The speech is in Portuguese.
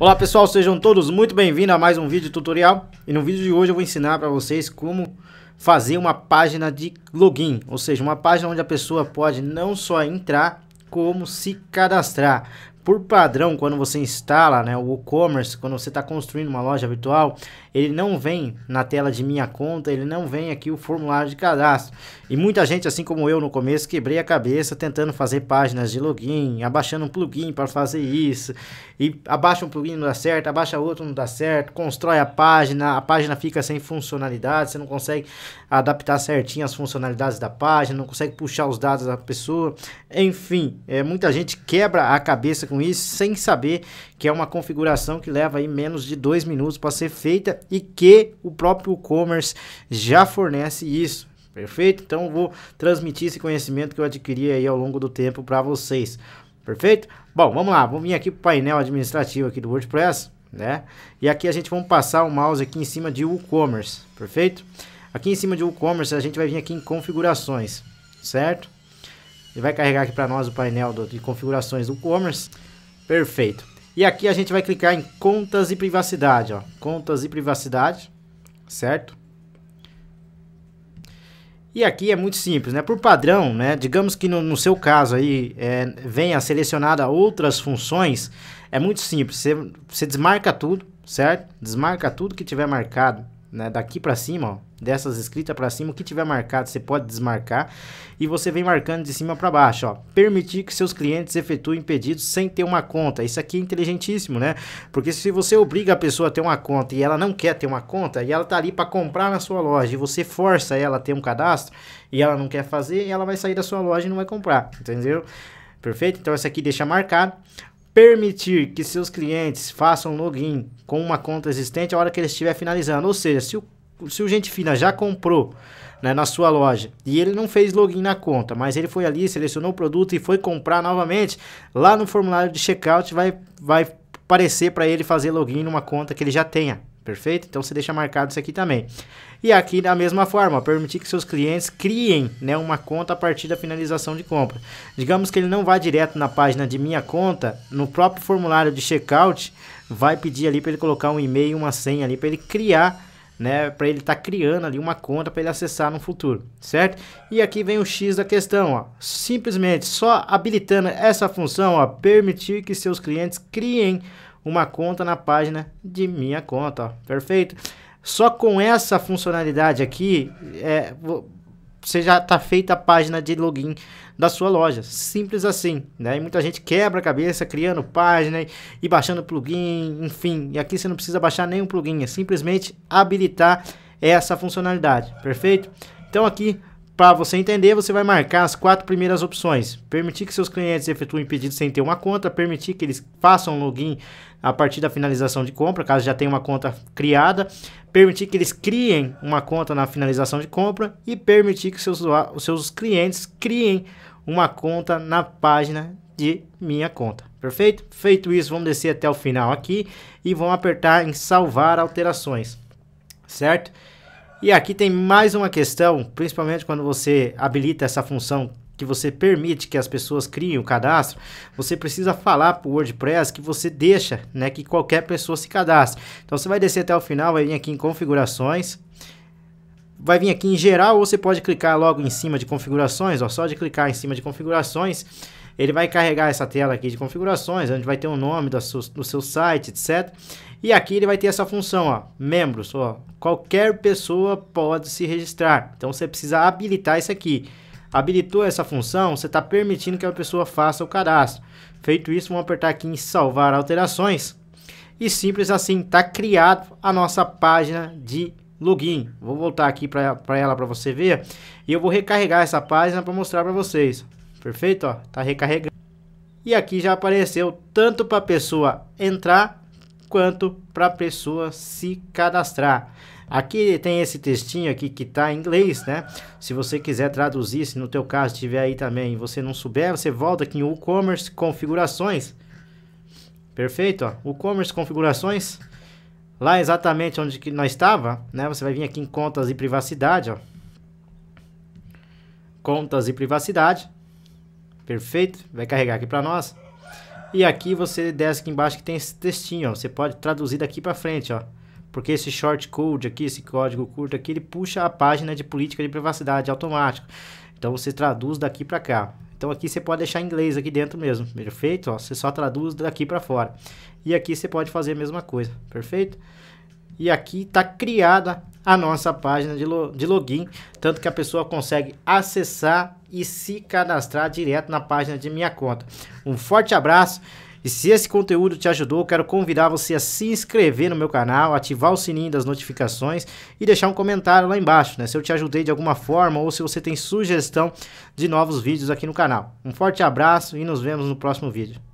Olá pessoal, sejam todos muito bem-vindos a mais um vídeo tutorial. E no vídeo de hoje eu vou ensinar para vocês como fazer uma página de login, ou seja, uma página onde a pessoa pode não só entrar, como se cadastrar por padrão, quando você instala né, o e-commerce, quando você está construindo uma loja virtual, ele não vem na tela de minha conta, ele não vem aqui o formulário de cadastro. E muita gente, assim como eu no começo, quebrei a cabeça tentando fazer páginas de login, abaixando um plugin para fazer isso, e abaixa um plugin não dá certo, abaixa outro não dá certo, constrói a página, a página fica sem funcionalidade, você não consegue adaptar certinho as funcionalidades da página, não consegue puxar os dados da pessoa, enfim, é, muita gente quebra a cabeça com isso sem saber que é uma configuração que leva aí menos de dois minutos para ser feita e que o próprio e-commerce já fornece isso. Perfeito? Então vou transmitir esse conhecimento que eu adquiri aí ao longo do tempo para vocês. Perfeito? Bom, vamos lá, vamos vir aqui para o painel administrativo aqui do WordPress, né? E aqui a gente vamos passar o mouse aqui em cima de WooCommerce, perfeito? Aqui em cima de WooCommerce a gente vai vir aqui em configurações, certo? Ele vai carregar aqui para nós o painel do, de configurações do WooCommerce. Perfeito. E aqui a gente vai clicar em contas e privacidade, ó. Contas e privacidade, certo? E aqui é muito simples, né? Por padrão, né? Digamos que no, no seu caso aí é, venha selecionada outras funções, é muito simples. Você, você desmarca tudo, certo? Desmarca tudo que tiver marcado né, daqui para cima, ó, dessas escritas para cima, o que tiver marcado você pode desmarcar e você vem marcando de cima para baixo, ó. Permitir que seus clientes efetuem pedidos sem ter uma conta. Isso aqui é inteligentíssimo, né? Porque se você obriga a pessoa a ter uma conta e ela não quer ter uma conta e ela tá ali para comprar na sua loja e você força ela a ter um cadastro e ela não quer fazer, ela vai sair da sua loja e não vai comprar, entendeu? Perfeito? Então essa aqui deixa marcado permitir que seus clientes façam login com uma conta existente a hora que ele estiver finalizando. Ou seja, se o, se o gente fina já comprou né, na sua loja e ele não fez login na conta, mas ele foi ali, selecionou o produto e foi comprar novamente, lá no formulário de checkout vai, vai parecer para ele fazer login numa conta que ele já tenha. Perfeito? Então você deixa marcado isso aqui também. E aqui da mesma forma, permitir que seus clientes criem né, uma conta a partir da finalização de compra. Digamos que ele não vá direto na página de minha conta, no próprio formulário de checkout, vai pedir ali para ele colocar um e-mail, uma senha ali para ele criar, né, para ele estar tá criando ali uma conta para ele acessar no futuro, certo? E aqui vem o X da questão, ó. Simplesmente só habilitando essa função, ó, permitir que seus clientes criem uma conta na página de minha conta, ó, perfeito? Só com essa funcionalidade aqui, é, você já está feita a página de login da sua loja. Simples assim, né? E muita gente quebra a cabeça criando página e baixando plugin, enfim. E aqui você não precisa baixar nenhum plugin, é simplesmente habilitar essa funcionalidade, perfeito? Então aqui para você entender, você vai marcar as quatro primeiras opções. Permitir que seus clientes efetuem pedido sem ter uma conta, permitir que eles façam login a partir da finalização de compra, caso já tenha uma conta criada, permitir que eles criem uma conta na finalização de compra e permitir que seus, os seus clientes criem uma conta na página de minha conta. Perfeito? Feito isso, vamos descer até o final aqui e vamos apertar em salvar alterações. Certo? E aqui tem mais uma questão, principalmente quando você habilita essa função que você permite que as pessoas criem o cadastro, você precisa falar para o WordPress que você deixa né, que qualquer pessoa se cadastre. Então você vai descer até o final, vai vir aqui em configurações, vai vir aqui em geral ou você pode clicar logo em cima de configurações, ó, só de clicar em cima de configurações, ele vai carregar essa tela aqui de configurações, onde vai ter o nome do seu, do seu site, etc. E aqui ele vai ter essa função, ó, membros, ó, qualquer pessoa pode se registrar. Então você precisa habilitar isso aqui. Habilitou essa função, você está permitindo que a pessoa faça o cadastro. Feito isso, vamos apertar aqui em salvar alterações. E simples assim, está criado a nossa página de login. Vou voltar aqui para ela para você ver. E eu vou recarregar essa página para mostrar para vocês. Perfeito, ó, tá recarregando. E aqui já apareceu tanto para a pessoa entrar quanto para a pessoa se cadastrar. Aqui tem esse textinho aqui que está em inglês, né? Se você quiser traduzir, se no teu caso tiver aí também e você não souber, você volta aqui em WooCommerce Configurações. Perfeito, ó. WooCommerce Configurações. Lá exatamente onde que nós estava, né? Você vai vir aqui em Contas e Privacidade, ó. Contas e Privacidade. Perfeito? Vai carregar aqui para nós. E aqui você desce aqui embaixo que tem esse textinho, ó. Você pode traduzir daqui para frente, ó. Porque esse short code aqui, esse código curto aqui, ele puxa a página de política de privacidade automático. Então você traduz daqui para cá. Então aqui você pode deixar inglês aqui dentro mesmo, perfeito? Ó, você só traduz daqui para fora. E aqui você pode fazer a mesma coisa, perfeito? E aqui está criada a nossa página de, lo, de login, tanto que a pessoa consegue acessar e se cadastrar direto na página de minha conta. Um forte abraço. E se esse conteúdo te ajudou, quero convidar você a se inscrever no meu canal, ativar o sininho das notificações e deixar um comentário lá embaixo, né? Se eu te ajudei de alguma forma ou se você tem sugestão de novos vídeos aqui no canal. Um forte abraço e nos vemos no próximo vídeo.